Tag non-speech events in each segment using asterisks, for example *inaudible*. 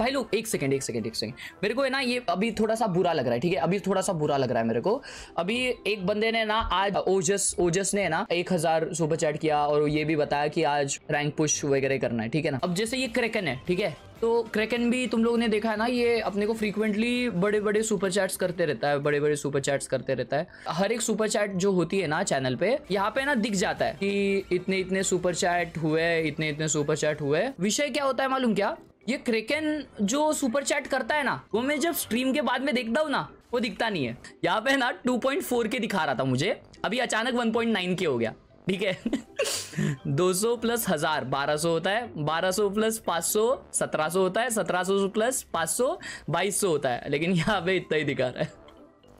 भाई लोग एक सेकेंड एक सेकेंड एक सेकेंड मेरे को है ना ये अभी थोड़ा सा बुरा लग रहा है ठीक है अभी थोड़ा सा बुरा लग रहा है मेरे को अभी एक बंदे ने ना आज ओजस ओजस ने ना एक हजार सुपर चैट किया और ये भी बताया कि आज रैंक पुश वगैरह करना है ठीक है ना अब जैसे ये क्रेकन है ठीक है तो क्रेकन भी तुम लोगों ने देखा है ना ये अपने को फ्रीक्वेंटली बड़े बड़े सुपर चैट्स करते रहता है बड़े बड़े सुपर चैट्स करते रहता है हर एक सुपर चैट जो होती है ना चैनल पे यहाँ पे ना दिख जाता है कि इतने इतने सुपर चैट हुए इतने इतने सुपर चैट हुए विषय क्या होता है मालूम क्या ये क्रिकेन जो सुपर चैट करता है ना वो मैं जब स्ट्रीम के बाद में देखता हूँ ना वो दिखता नहीं है यहाँ पे ना 2.4 के दिखा रहा था मुझे अभी अचानक 1.9 के हो गया ठीक है 200 *laughs* प्लस हजार 1200 होता है 1200 प्लस 500 1700 होता है 1700 प्लस 500 2200 होता है लेकिन यहाँ पे इतना ही दिखा रहा है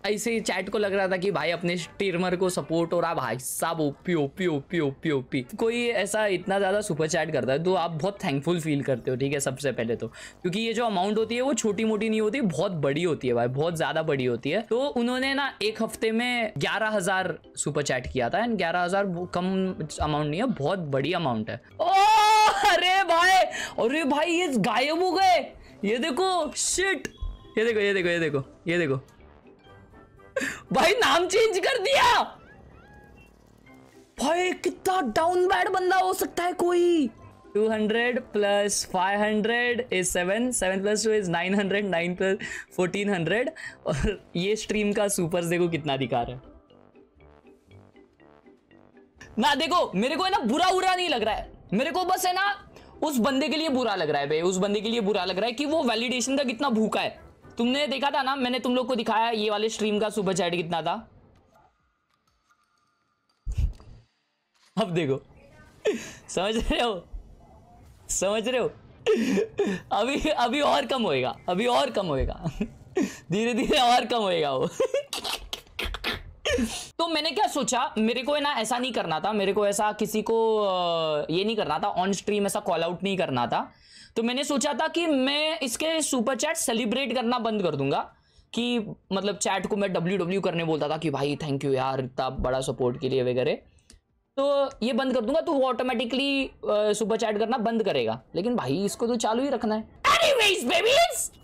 ऐसे ही चैट को लग रहा था कि भाई अपने स्टीरमर को सपोर्ट हो रहा भाई साहब OP OP OP OP OP कोई ऐसा इतना ज़्यादा सुपर चैट करता है तो आप बहुत थैंकफुल फील करते हो ठीक है सबसे पहले तो क्योंकि ये जो अमाउंट होती है वो छोटी मोटी नहीं होती बहुत बड़ी होती है भाई बहुत ज़्यादा बड़ी होती है तो उन्होंने ना एक हफ्ते में ग्यारह हज़ार सुपर चैट किया था एंड ग्यारह हज़ार कम अमाउंट नहीं है बहुत बड़ी अमाउंट है ओ अरे भाई अरे भाई ये गायब हो गए ये देखो शिट ये देखो ये देखो ये देखो ये देखो भाई नाम चेंज कर दिया भाई कितना डाउन बैड बंदा हो सकता है कोई 200 plus 500 is 7 7 plus 2 is 900 9 plus 1400 और ये स्ट्रीम का सुपर देखो कितना दिखा रहा है ना देखो मेरे को है ना बुरा उरा नहीं लग रहा है मेरे को बस है ना उस बंदे के लिए बुरा लग रहा है भाई उस बंदे के लिए बुरा लग रहा है कि वो वैलिडेशन का कितना भूखा है तुमने देखा था ना मैंने तुम लोग को दिखाया ये वाले स्ट्रीम का सुपर चैट कितना था अब देखो समझ रहे हो समझ रहे हो अभी अभी और कम होएगा अभी और कम होएगा धीरे धीरे और कम होएगा वो तो मैंने क्या सोचा मेरे को ना ऐसा नहीं करना था मेरे को ऐसा किसी को ये नहीं करना था ऑन स्ट्रीम ऐसा कॉल आउट नहीं करना था तो मैंने सोचा था कि मैं इसके सुपर चैट सेलिब्रेट करना बंद कर दूंगा कि मतलब चैट को मैं डब्ल्यू डब्ल्यू करने बोलता था कि भाई थैंक यू यार इतना बड़ा सपोर्ट के लिए वगैरह तो ये बंद कर दूंगा तो वो ऑटोमेटिकली सुपर चैट करना बंद करेगा लेकिन भाई इसको तो चालू ही रखना है Anyways, babies!